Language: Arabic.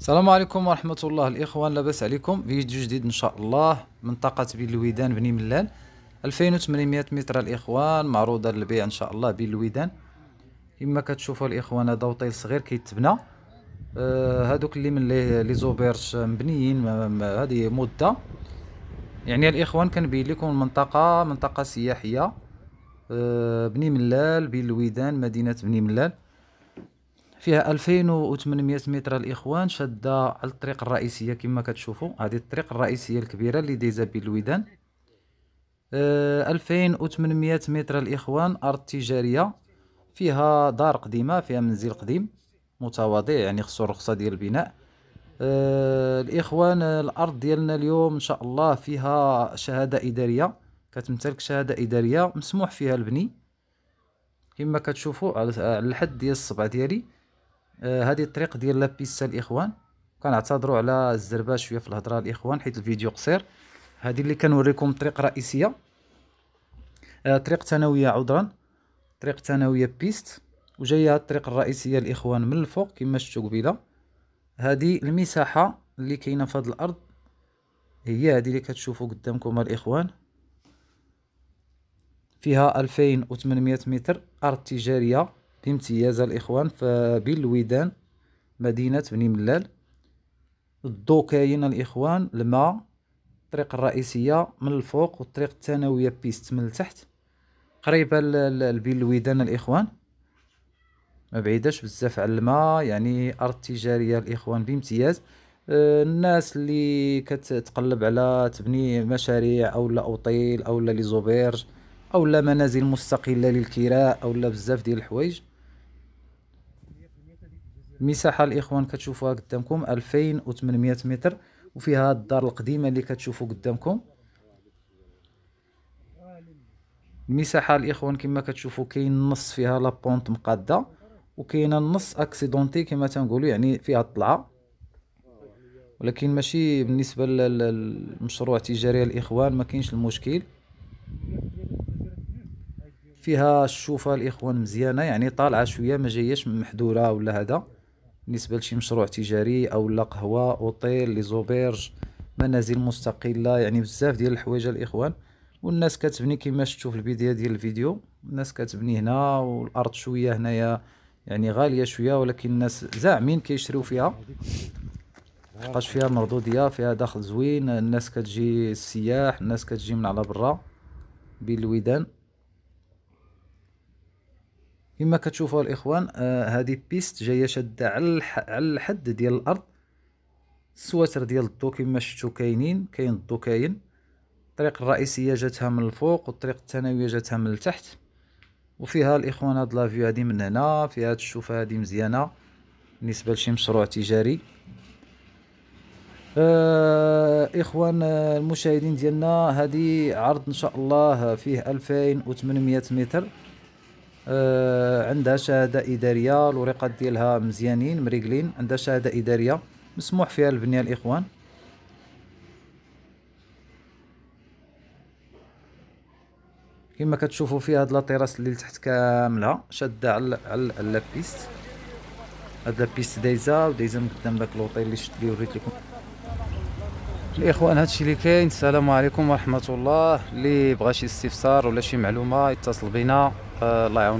السلام عليكم ورحمة الله الإخوان لاباس عليكم فيديو جديد إن شاء الله منطقة بين الويدان بني ملال 2800 متر الإخوان معروضة للبيع إن شاء الله بين الويدان كما كتشوفوا الإخوان هذا وطيل صغير كيتبنى آه هادوك اللي من لي زوبيرش مبنيين هذه مدة يعني الإخوان كنبين لكم المنطقة منطقة سياحية آه بني ملال بين الويدان مدينة بني ملال فيها 2800 متر الاخوان شاده على الطريق الرئيسيه كما كتشوفوا هذه الطريق الرئيسيه الكبيره اللي دايزه بين الودان أه 2800 متر الاخوان ارض تجاريه فيها دار قديمه فيها منزل قديم متواضع يعني خصو الرخصه ديال البناء أه الاخوان الارض ديالنا اليوم ان شاء الله فيها شهاده اداريه كتمتلك شهاده اداريه مسموح فيها البني كما كتشوفوا على الحد ديال الصبع ديالي آه، هذه الطريق ديال لابيسا الاخوان كنعتذروا على الزربه شويه في الهضره الاخوان حيت الفيديو قصير هذه اللي كنوريكم طريق رئيسيه آه، طريق ثانويه عذرا طريق ثانويه بيست وجايه الطريق الرئيسيه الاخوان من الفوق كما شفتوا قبيله هذه المساحه اللي كاينه في هذه الارض هي هذه اللي كتشوفوا قدامكم الاخوان فيها 2800 متر ارض تجاريه بامتياز الإخوان فبالويدان مدينة بني ملال الضو كاين الإخوان الماء الطريق الرئيسية من الفوق والطريق الثانوية بيست من التحت قريبة للويدان الإخوان ما بعيداش بزاف على الماء يعني أرض تجارية الإخوان بامتياز آه، الناس اللي كتقلب على تبني مشاريع او لا اوطيل او لا ليزوبيرج او لا منازل مستقله للكراء او لا بزاف ديال الحوايج المساحه الاخوان كتشوفوها قدامكم 2800 متر وفيها الدار القديمه اللي كتشوفوا قدامكم المساحه الاخوان كما كتشوفوا كاين النص فيها لابونت مقاده كاينة النص اكسيدونتي كما تنقولوا يعني فيها الطلعه ولكن ماشي بالنسبه للمشروع التجاري الاخوان ما كاينش المشكل فيها الشوفه الاخوان مزيانه يعني طالعه شويه ما جايش محدوره ولا هذا بالنسبه لشي مشروع تجاري او لا قهوه اوتيل لي زوبيرج منازل مستقله يعني بزاف ديال الحوايج الاخوان والناس كتبني كما شفتوا في البدايه ديال الفيديو الناس كتبني هنا والارض شويه هنايا يعني غاليه شويه ولكن الناس زاعمين كيشريو فيها لقاش فيها مردوديه فيها دخل زوين الناس كتجي السياح الناس كتجي من على برا بين الويدان كما كتشوفوا الاخوان آه، هذه بيست جايه شاده على على الحد ديال الارض السواتر ديال الضو كما شفتوا كاينين كاين الضو كاين الطريق الرئيسيه جاتها من الفوق والطريق الثانويه جاتها من التحت وفيها الاخوان هاد لافيو هادي من هنا فيها الشوفه هادي مزيانه بالنسبه لشي مشروع تجاري آه اخوان آه، المشاهدين ديالنا هذه عرض ان شاء الله فيه 2800 متر آه، عندها شهاده اداريه الوريقات ديالها مزيانين مريقلين عندها شهاده اداريه مسموح فيها البنيه الاخوان كما كتشوفوا فيها هاد لاطيراس اللي لتحت كامله شاده على على لابيست هاد لابيست دايزه ودايزه من قدام داك لوطيل اللي شفت ليه وريت لكم الاخوان هادشي اللي كاين السلام عليكم ورحمه الله اللي بغى شي استفسار ولا شي معلومه يتصل بنا Uh, lion